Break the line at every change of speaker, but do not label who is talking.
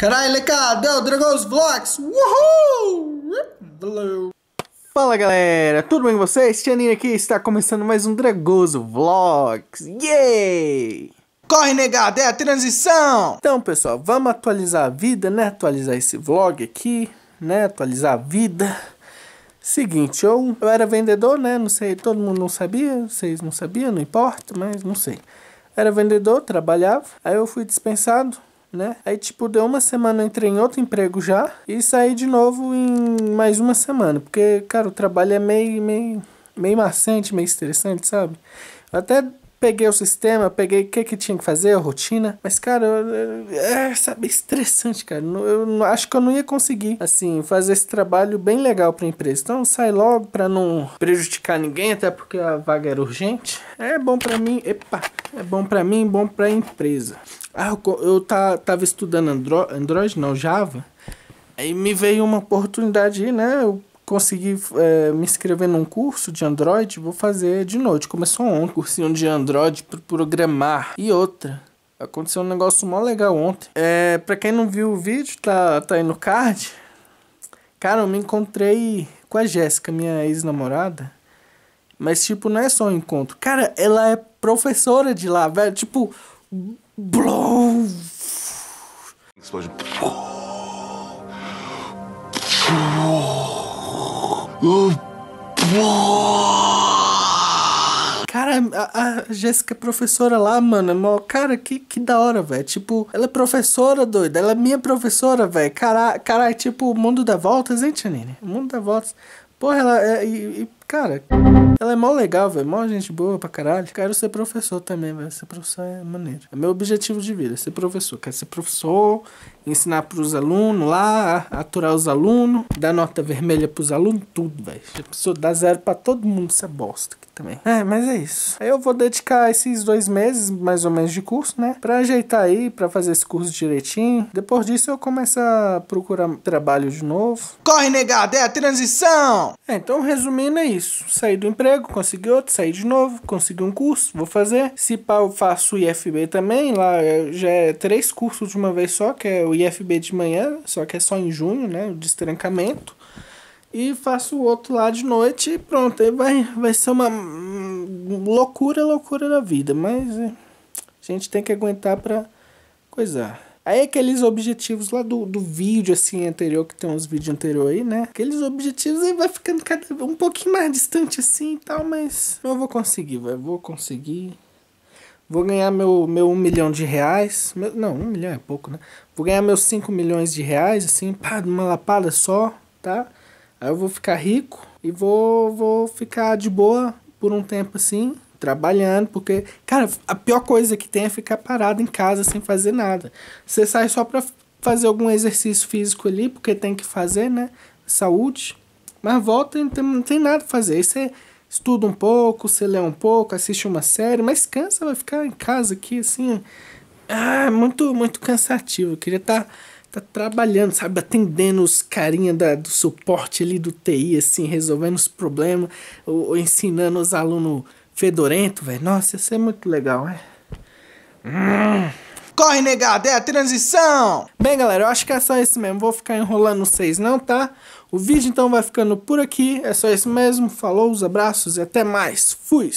Caralho, lecadão, Dragons Vlogs, uhul! Fala galera, tudo bem com vocês? Tianinho aqui, está começando mais um Dragoso Vlogs, yay! Corre negado, é a transição! Então pessoal, vamos atualizar a vida, né? Atualizar esse vlog aqui, né? Atualizar a vida. Seguinte, eu, eu era vendedor, né? Não sei, todo mundo não sabia, vocês não sabiam, não importa, mas não sei. Era vendedor, trabalhava, aí eu fui dispensado, né? Aí, tipo, deu uma semana, eu entrei em outro emprego já e saí de novo em mais uma semana, porque, cara, o trabalho é meio, meio, meio maçante, meio estressante, sabe? Eu até peguei o sistema, peguei o que, que tinha que fazer, a rotina. Mas, cara, eu, eu, é, sabe, estressante, cara. Eu, eu, acho que eu não ia conseguir, assim, fazer esse trabalho bem legal pra empresa. Então, sai logo pra não prejudicar ninguém, até porque a vaga era urgente. É bom pra mim, epa, é bom pra mim, bom pra empresa. Ah, eu, eu tá, tava estudando Andro, Android, não, Java. Aí me veio uma oportunidade, né? Eu consegui é, me inscrever num curso de Android, vou fazer de noite. Começou um cursinho de Android para programar. E outra, aconteceu um negócio mó legal ontem. É, pra quem não viu o vídeo, tá, tá aí no card. Cara, eu me encontrei com a Jéssica, minha ex-namorada. Mas, tipo, não é só um encontro. Cara, ela é professora de lá, velho. Tipo, Blow! Explosion. Cara, a, a Jéssica é professora lá, mano, é cara, que, que da hora, velho. Tipo, ela é professora, doida. Ela é minha professora, velho. Caralho, cara, é tipo o mundo dá voltas, hein, Tianine? O mundo dá voltas. Porra, ela. É, e, e Cara, ela é mó legal, velho. Mó gente boa pra caralho. Quero ser professor também, velho. Ser professor é maneiro. É meu objetivo de vida, ser professor. Quero ser professor, ensinar pros alunos lá, aturar os alunos, dar nota vermelha pros alunos, tudo, velho. Já tipo, precisou dar zero pra todo mundo, isso é bosta aqui também. É, mas é isso. Aí eu vou dedicar esses dois meses, mais ou menos, de curso, né? Pra ajeitar aí, pra fazer esse curso direitinho. Depois disso eu começo a procurar trabalho de novo. Corre, negado, é a transição! É, então resumindo aí. É isso. Saí do emprego, consegui outro, saí de novo, consegui um curso, vou fazer. Se pá, eu faço o IFB também, lá já é três cursos de uma vez só, que é o IFB de manhã, só que é só em junho, né? O destrancamento. E faço o outro lá de noite e pronto. Aí vai, vai ser uma hum, loucura, loucura da vida. Mas é, a gente tem que aguentar pra coisar. Aí aqueles objetivos lá do, do vídeo, assim, anterior, que tem uns vídeos anteriores aí, né? Aqueles objetivos aí vai ficando cada um pouquinho mais distante assim e tal, mas eu vou conseguir, vai Vou conseguir. Vou ganhar meu, meu um milhão de reais. Meu, não, um milhão é pouco, né? Vou ganhar meus cinco milhões de reais, assim, pá, de uma lapada só, tá? Aí eu vou ficar rico e vou, vou ficar de boa por um tempo assim trabalhando, porque, cara, a pior coisa que tem é ficar parado em casa sem fazer nada. Você sai só para fazer algum exercício físico ali, porque tem que fazer, né? Saúde. Mas volta e não tem, nada a fazer. Aí você estuda um pouco, você lê um pouco, assiste uma série, mas cansa, vai ficar em casa aqui assim. Ah, muito, muito cansativo. Eu queria estar. Tá tá trabalhando, sabe? Atendendo os carinha da, do suporte ali do TI, assim, resolvendo os problemas, ou, ou ensinando os alunos fedorento, velho. Nossa, isso é muito legal, é. Hum. Corre, negado, é a transição! Bem, galera, eu acho que é só isso mesmo. Vou ficar enrolando vocês, não, tá? O vídeo, então, vai ficando por aqui. É só isso mesmo. Falou, os abraços e até mais. Fui!